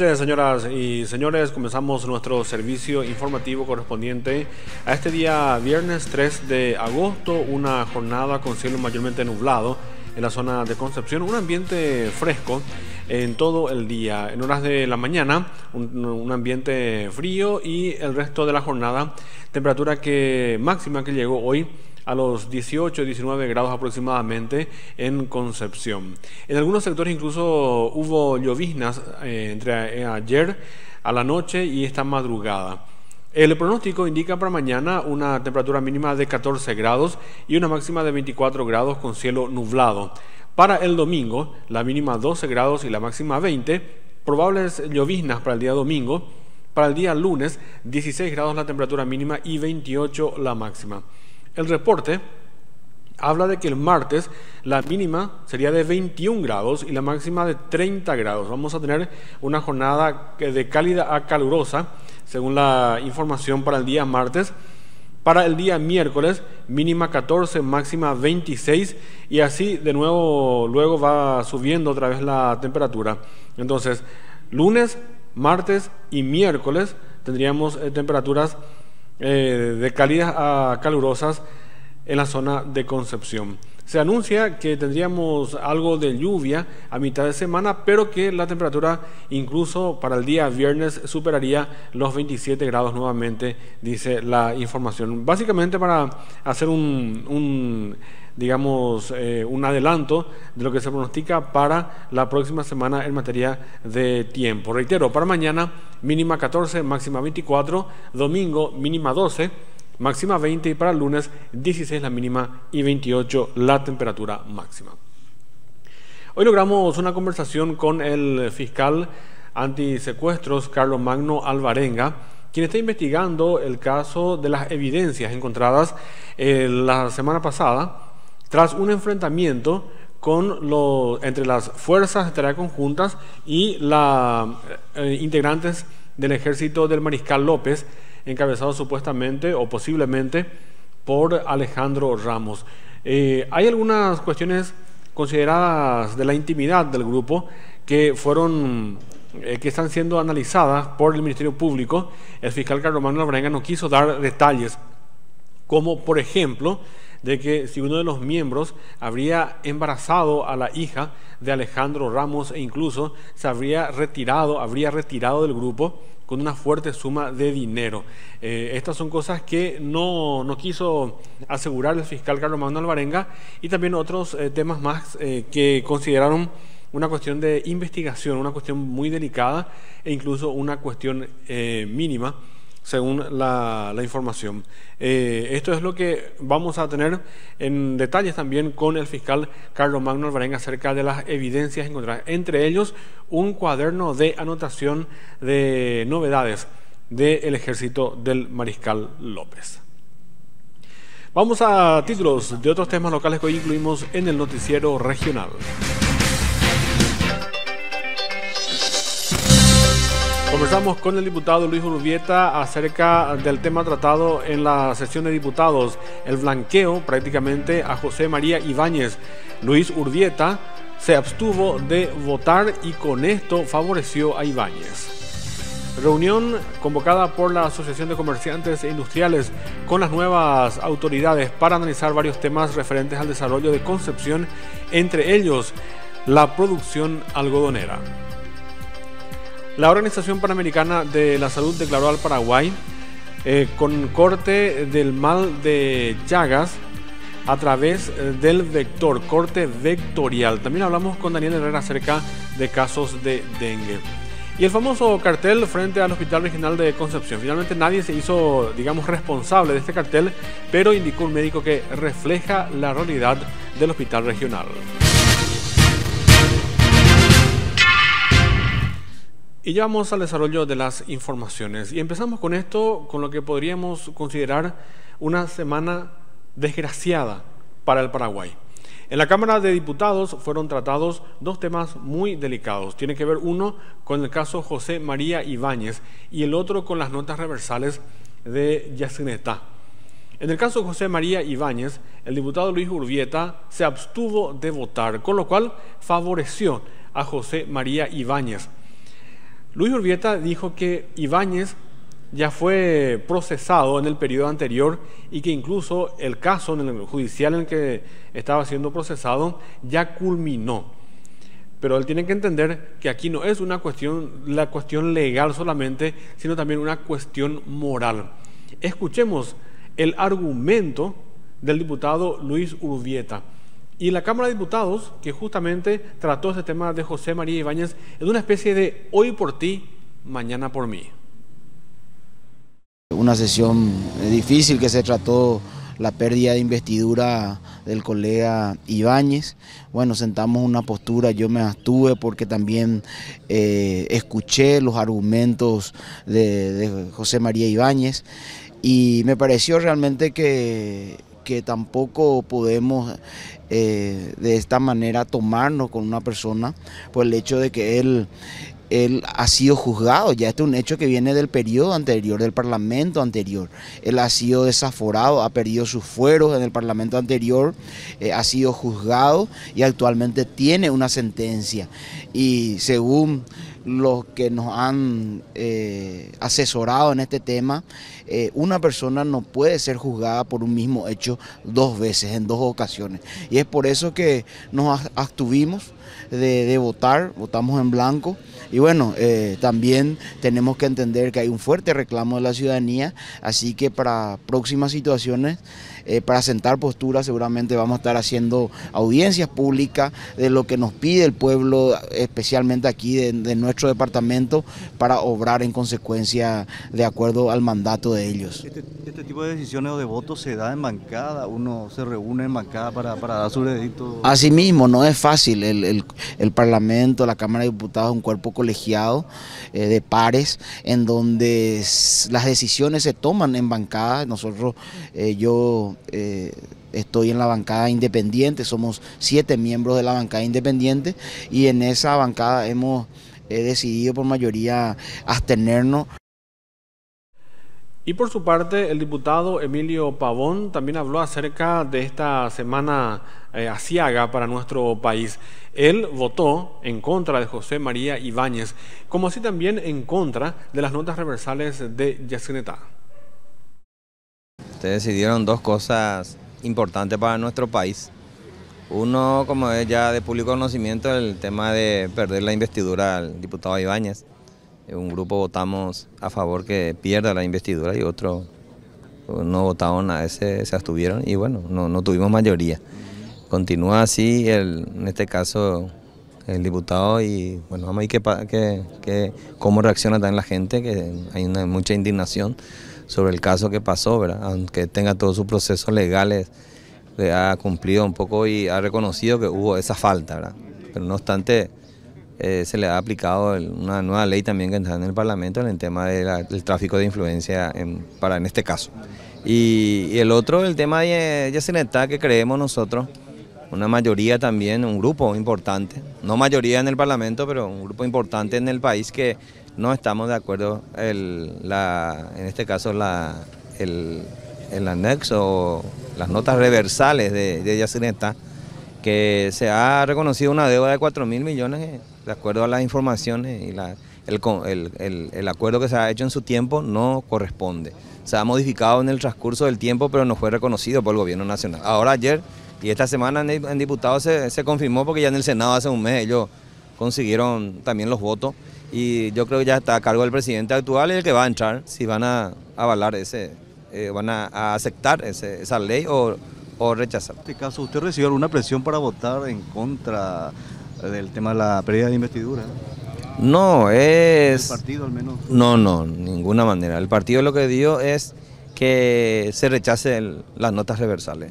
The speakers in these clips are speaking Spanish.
noches, señoras y señores. Comenzamos nuestro servicio informativo correspondiente a este día viernes 3 de agosto, una jornada con cielo mayormente nublado en la zona de Concepción, un ambiente fresco en todo el día. En horas de la mañana, un, un, ambiente frío y el resto de la jornada, temperatura que máxima que llegó hoy a los 18, 19 grados aproximadamente en Concepción. En algunos sectores incluso hubo lloviznas eh, entre eh, ayer a la noche y esta madrugada. El pronóstico indica para mañana una temperatura mínima de 14 grados y una máxima de 24 grados con cielo nublado. Para el domingo, la mínima 12 grados y la máxima 20, probables lloviznas para el día domingo. Para el día lunes, 16 grados la temperatura mínima y 28 la máxima. El reporte habla de que el martes la mínima sería de 21 grados y la máxima de 30 grados. Vamos a tener una jornada de cálida a calurosa, según la información para el día martes. Para el día miércoles, mínima 14, máxima 26 y así de nuevo luego va subiendo otra vez la temperatura. Entonces, lunes, martes y miércoles tendríamos eh, temperaturas eh, de cálidas a calurosas en la zona de Concepción. Se anuncia que tendríamos algo de lluvia a mitad de semana, pero que la temperatura incluso para el día viernes superaría los 27 grados nuevamente, dice la información. Básicamente para hacer un, un digamos, eh, un adelanto de lo que se pronostica para la próxima semana en materia de tiempo. Reitero, para mañana mínima 14, máxima 24, domingo mínima 12, máxima 20 y para lunes 16 la mínima y 28 la temperatura máxima. Hoy logramos una conversación con el fiscal antisecuestros Carlos Magno Alvarenga, quien está investigando el caso de las evidencias encontradas eh, la semana pasada tras un enfrentamiento con entre las fuerzas de tarea conjuntas y la, eh, integrantes del ejército del mariscal López, encabezado supuestamente o posiblemente por Alejandro Ramos. Eh, hay algunas cuestiones consideradas de la intimidad del grupo que fueron eh, que están siendo analizadas por el Ministerio Público. El fiscal Carlos Manuel no quiso dar detalles como por ejemplo de que si uno de los miembros habría embarazado a la hija de Alejandro Ramos e incluso se habría retirado, habría retirado del grupo con una fuerte suma de dinero. Eh, estas son cosas que no, quiso asegurar el fiscal Carlos Manuel Alvarenga y también otros eh, temas más eh, que consideraron una cuestión de investigación, una cuestión muy delicada e incluso una cuestión mínima según la, información. Eh, esto es lo que vamos a tener en detalles también con el fiscal Carlos Magno Alvarén acerca de las evidencias encontradas, entre ellos un cuaderno de anotación de novedades del ejército del mariscal López. Vamos a títulos de otros temas locales que hoy incluimos en el noticiero regional. Conversamos con el diputado Luis Urbieta acerca del tema tratado en la sesión de diputados, el blanqueo prácticamente a José María Ibáñez. Luis Urbieta se abstuvo de votar y con esto favoreció a Ibáñez. Reunión convocada por la Asociación de Comerciantes e Industriales con las nuevas autoridades para analizar varios temas referentes al desarrollo de Concepción, entre ellos la producción algodonera. La Organización Panamericana de la Salud declaró al Paraguay eh, con corte del mal de Chagas a través eh, del vector, corte vectorial. También hablamos con Daniel Herrera acerca de casos de dengue. Y el famoso cartel frente al Hospital Regional de Concepción. Finalmente nadie se hizo, digamos, responsable de este cartel, pero indicó un médico que refleja la realidad del Hospital Regional. Y ya vamos al desarrollo de las informaciones. Y empezamos con esto, con lo que podríamos considerar una semana desgraciada para el Paraguay. En la Cámara de Diputados fueron tratados dos temas muy delicados. Tiene que ver uno con el caso José María Ibáñez y el otro con las notas reversales de Yacinetá. En el caso José María Ibáñez, el diputado Luis Urbieta se abstuvo de votar, con lo cual favoreció a José María Ibáñez Luis Urbieta dijo que Ibáñez ya fue procesado en el periodo anterior y que incluso el caso en el judicial en el que estaba siendo procesado ya culminó. Pero él tiene que entender que aquí no es una cuestión, la cuestión legal solamente, sino también una cuestión moral. Escuchemos el argumento del diputado Luis Urbieta. Y la Cámara de Diputados, que justamente trató este tema de José María Ibáñez, en una especie de hoy por ti, mañana por mí. Una sesión difícil que se trató la pérdida de investidura del colega Ibáñez. Bueno, sentamos una postura, yo me abstuve porque también eh, escuché los argumentos de, de José María Ibáñez y me pareció realmente que, que tampoco podemos eh, de esta manera tomarnos con una persona por el hecho de que él, él ha sido juzgado, ya este es un hecho que viene del periodo anterior, del parlamento anterior. Él ha sido desaforado, ha perdido sus fueros en el parlamento anterior, eh, ha sido juzgado y actualmente tiene una sentencia. Y según los que nos han eh, asesorado en este tema, eh, una persona no puede ser juzgada por un mismo hecho dos veces, en dos ocasiones. Y es por eso que nos abstuvimos de votar, votamos en blanco. Y bueno, eh, también tenemos que entender que hay un fuerte reclamo de la ciudadanía, así que para próximas situaciones, eh, para sentar posturas, seguramente vamos a estar haciendo audiencias públicas de lo que nos pide el pueblo, especialmente aquí de, nuestro departamento, para obrar en consecuencia de acuerdo al mandato de ellos. Este, este, tipo de decisiones o de votos se da en bancada, uno se reúne en bancada para, dar su veredicto. Asimismo, no es fácil, el, el Parlamento, la Cámara de Diputados, un cuerpo colegiado eh, de pares, en donde las decisiones se toman en bancada. Nosotros, eh, yo eh, estoy en la bancada independiente, somos siete miembros de la bancada independiente y en esa bancada hemos decidido por mayoría abstenernos. Y por su parte, el diputado Emilio Pavón también habló acerca de esta semana eh, Asiaga para nuestro país. Él votó en contra de José María Ibáñez, como así también en contra de las notas reversales de Yacinetá. Ustedes decidieron dos cosas importantes para nuestro país. Uno, como es ya de público conocimiento, el tema de perder la investidura al diputado Ibáñez. Un grupo votamos a favor que pierda la investidura y otro no votaron a ese, se abstuvieron y bueno, no, no tuvimos mayoría continúa así, en este caso el diputado y bueno, vamos a ver qué, cómo reacciona también la gente, que hay mucha indignación sobre el caso que pasó, ¿verdad? aunque tenga todos sus procesos legales, ha cumplido un poco y ha reconocido que hubo esa falta, ¿verdad? pero no obstante eh, se le ha aplicado una nueva ley también que está en el Parlamento en el tema del tráfico de influencia para en este caso. Y, el otro, el tema de Yacinetá, que creemos nosotros, una mayoría también, un grupo importante, no mayoría en el Parlamento, pero un grupo importante en el país que no estamos de acuerdo la, en este caso la, el, el, anexo, las notas reversales de, de Yacineta, que se ha reconocido una deuda de 4 mil millones, eh, de acuerdo a las informaciones y la, el, el, acuerdo que se ha hecho en su tiempo no corresponde. Se ha modificado en el transcurso del tiempo, pero no fue reconocido por el gobierno nacional. Ahora ayer y esta semana en, diputados se, confirmó porque ya en el Senado hace un mes ellos consiguieron también los votos y yo creo que ya está a cargo del presidente actual y el que va a entrar, si van a avalar ese, eh, van a, aceptar esa ley o, o rechazar. En este caso, ¿usted recibió alguna presión para votar en contra del tema de la pérdida de investidura? No, es... ¿El partido al menos? No, no, ninguna manera. El partido lo que dio es que se rechace las notas reversales.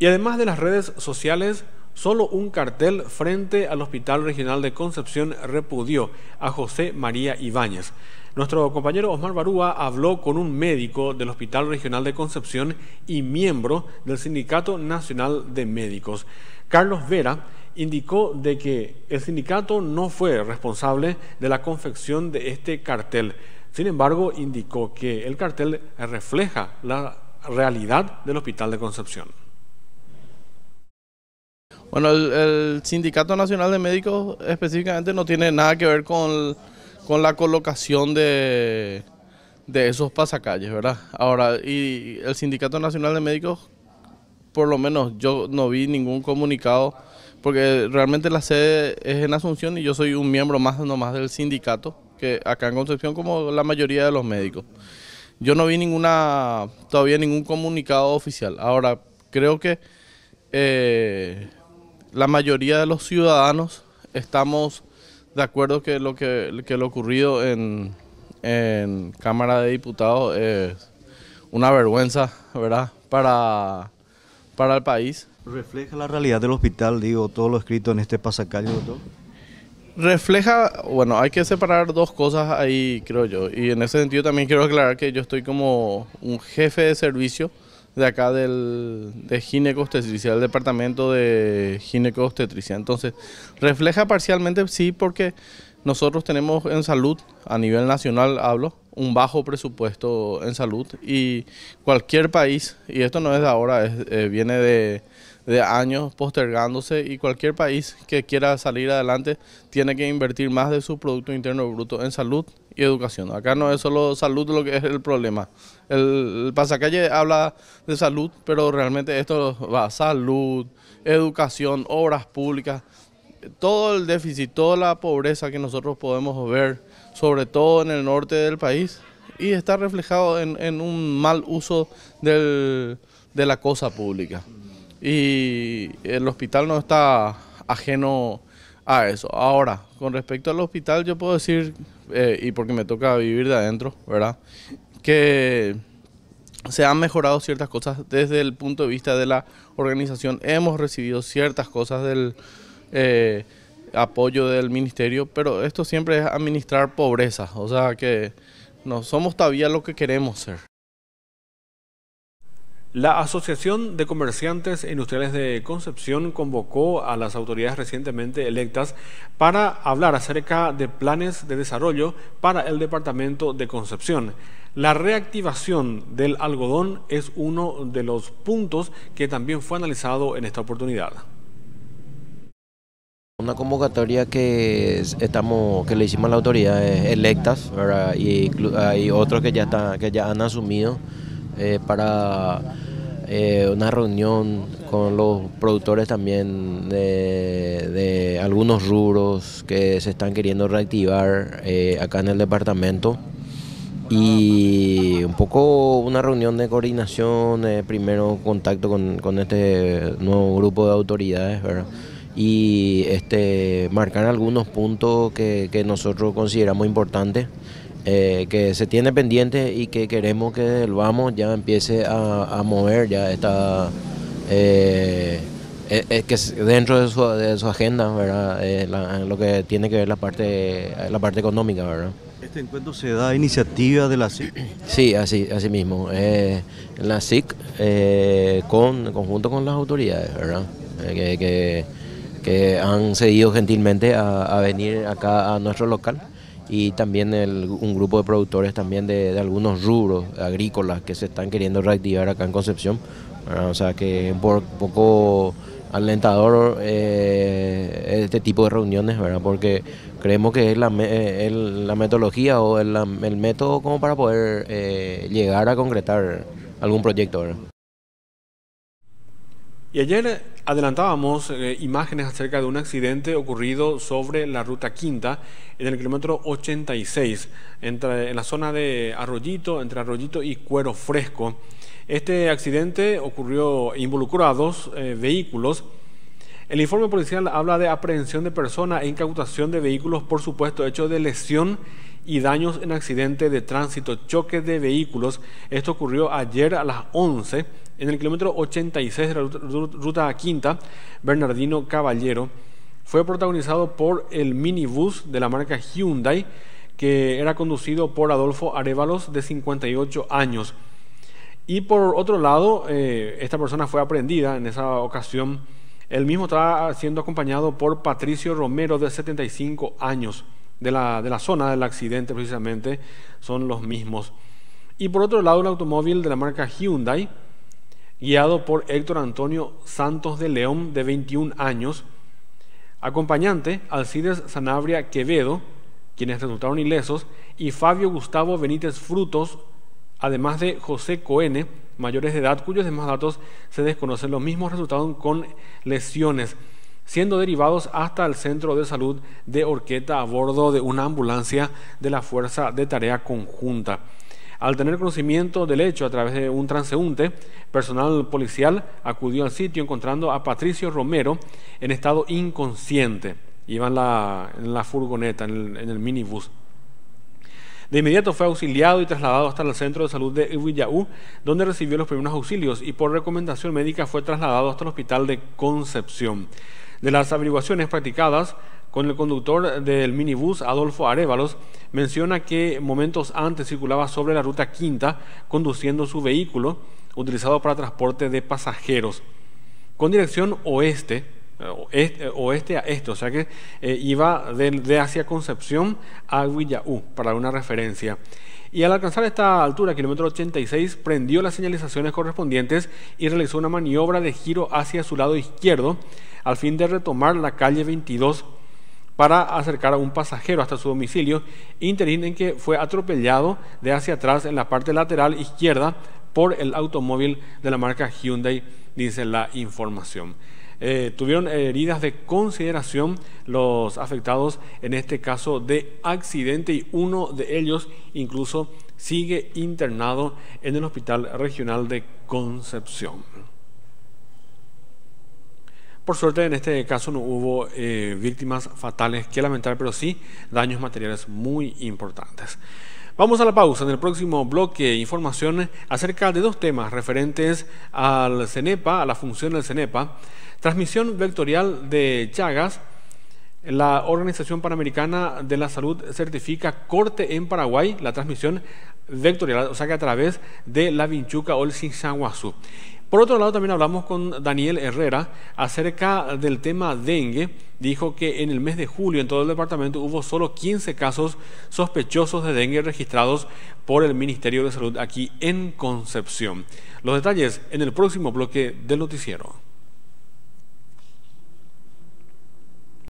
Y además de las redes sociales, solo un cartel frente al Hospital Regional de Concepción repudió a José María Ibáñez. Nuestro compañero Osmar Barúa habló con un médico del Hospital Regional de Concepción y miembro del Sindicato Nacional de Médicos. Carlos Vera indicó de que el sindicato no fue responsable de la confección de este cartel. Sin embargo, indicó que el cartel refleja la realidad del Hospital de Concepción. Bueno, el, Sindicato Nacional de Médicos específicamente no tiene nada que ver con, la colocación de, de, esos pasacalles, ¿verdad? Ahora, y el Sindicato Nacional de Médicos, por lo menos yo no vi ningún comunicado, porque realmente la sede es en Asunción y yo soy un miembro más nomás del sindicato, que acá en Concepción como la mayoría de los médicos. Yo no vi ninguna, todavía ningún comunicado oficial. Ahora, creo que... Eh, la mayoría de los ciudadanos estamos de acuerdo que lo que, lo ocurrido en, Cámara de Diputados es una vergüenza, ¿verdad? Para, para el país. ¿Refleja la realidad del hospital, digo, todo lo escrito en este pasacalle, doctor? Refleja, bueno, hay que separar dos cosas ahí, creo yo. Y en ese sentido también quiero aclarar que yo estoy como un jefe de servicio de acá del, de ginecostetricia del departamento de ginecostetricia Entonces, refleja parcialmente, sí, porque nosotros tenemos en salud, a nivel nacional hablo, un bajo presupuesto en salud y cualquier país, y esto no es de ahora, es, eh, viene de de años postergándose y cualquier país que quiera salir adelante tiene que invertir más de su Producto Interno Bruto en salud y educación. Acá no es solo salud lo que es el problema. El, pasacalle habla de salud, pero realmente esto va salud, educación, obras públicas, todo el déficit, toda la pobreza que nosotros podemos ver, sobre todo en el norte del país, y está reflejado en, un mal uso de la cosa pública y el hospital no está ajeno a eso. Ahora, con respecto al hospital, yo puedo decir, eh, y porque me toca vivir de adentro, Que se han mejorado ciertas cosas desde el punto de vista de la organización. Hemos recibido ciertas cosas del eh, apoyo del ministerio, pero esto siempre es administrar pobreza, o sea que no somos todavía lo que queremos ser. La Asociación de Comerciantes e Industriales de Concepción convocó a las autoridades recientemente electas para hablar acerca de planes de desarrollo para el departamento de Concepción. La reactivación del algodón es uno de los puntos que también fue analizado en esta oportunidad. Una convocatoria que estamos, que le hicimos a las autoridades electas, y hay otros que ya están, que ya han asumido eh, para eh, una reunión con los productores también de, algunos rubros que se están queriendo reactivar eh, acá en el departamento y un poco una reunión de coordinación, eh, primero contacto con, este nuevo grupo de autoridades, Y este, marcar algunos puntos que, que nosotros consideramos importantes eh, que se tiene pendiente y que queremos que el Vamos ya empiece a, mover ya está eh, eh, que dentro de su, agenda, ¿verdad? lo que tiene que ver la parte, la parte económica, ¿verdad? ¿Este encuentro se da a iniciativa de la SIC? Sí, así, así mismo. la SIC con, conjunto con las autoridades, ¿verdad? Que, que, han seguido gentilmente a venir acá a nuestro local y también un grupo de productores también de, algunos rubros agrícolas que se están queriendo reactivar acá en Concepción. o sea que es un poco alentador eh, este tipo de reuniones, ¿verdad? Porque creemos que es la, eh, la metodología o el, método como para poder eh, llegar a concretar algún proyecto, Y ayer adelantábamos eh, imágenes acerca de un accidente ocurrido sobre la ruta quinta en el kilómetro 86, entre, en la zona de Arroyito, entre Arroyito y Cuero Fresco. Este accidente ocurrió involucrados dos eh, vehículos. El informe policial habla de aprehensión de personas e incautación de vehículos por supuesto hecho de lesión y daños en accidente de tránsito, choque de vehículos. Esto ocurrió ayer a las 11 en el kilómetro 86 de la ruta, quinta, Bernardino Caballero fue protagonizado por el minibús de la marca Hyundai que era conducido por Adolfo Arevalos de 58 años. Y por otro lado, eh, esta persona fue aprendida en esa ocasión. Él mismo estaba siendo acompañado por Patricio Romero de 75 años. De la, de la, zona del accidente precisamente son los mismos. Y por otro lado, el automóvil de la marca Hyundai guiado por Héctor Antonio Santos de León, de 21 años, acompañante Alcides Sanabria Quevedo, quienes resultaron ilesos, y Fabio Gustavo Benítez Frutos, además de José Coene, mayores de edad, cuyos demás datos se desconocen. Los mismos resultaron con lesiones, siendo derivados hasta el centro de salud de Orqueta a bordo de una ambulancia de la Fuerza de Tarea Conjunta. Al tener conocimiento del hecho a través de un transeúnte, personal policial acudió al sitio encontrando a Patricio Romero en estado inconsciente. Iba en la, furgoneta, en el, minibús. De inmediato fue auxiliado y trasladado hasta el centro de salud de Ubillaú, donde recibió los primeros auxilios y por recomendación médica fue trasladado hasta el hospital de Concepción. De las averiguaciones practicadas, el conductor del minibús Adolfo Arevalos, menciona que momentos antes circulaba sobre la ruta quinta conduciendo su vehículo utilizado para transporte de pasajeros con dirección oeste, eh, eh, oeste, a este, o sea que eh, iba de, hacia Concepción a Guillaú para una referencia. Y al alcanzar esta altura, kilómetro 86, prendió las señalizaciones correspondientes y realizó una maniobra de giro hacia su lado izquierdo al fin de retomar la calle 22 para acercar a un pasajero hasta su domicilio, interín que fue atropellado de hacia atrás en la parte lateral izquierda por el automóvil de la marca Hyundai, dice la información. Eh, tuvieron heridas de consideración los afectados en este caso de accidente y uno de ellos incluso sigue internado en el Hospital Regional de Concepción. Por suerte, en este caso no hubo eh, víctimas fatales que lamentar, pero sí daños materiales muy importantes. Vamos a la pausa. En el próximo bloque, información acerca de dos temas referentes al CENEPA, a la función del CENEPA, transmisión vectorial de Chagas. La Organización Panamericana de la Salud certifica corte en Paraguay la transmisión vectorial, o sea que a través de la vinchuca o el Sinsanguazú. Por otro lado, también hablamos con Daniel Herrera acerca del tema dengue. Dijo que en el mes de julio en todo el departamento hubo solo 15 casos sospechosos de dengue registrados por el Ministerio de Salud aquí en Concepción. Los detalles en el próximo bloque del noticiero.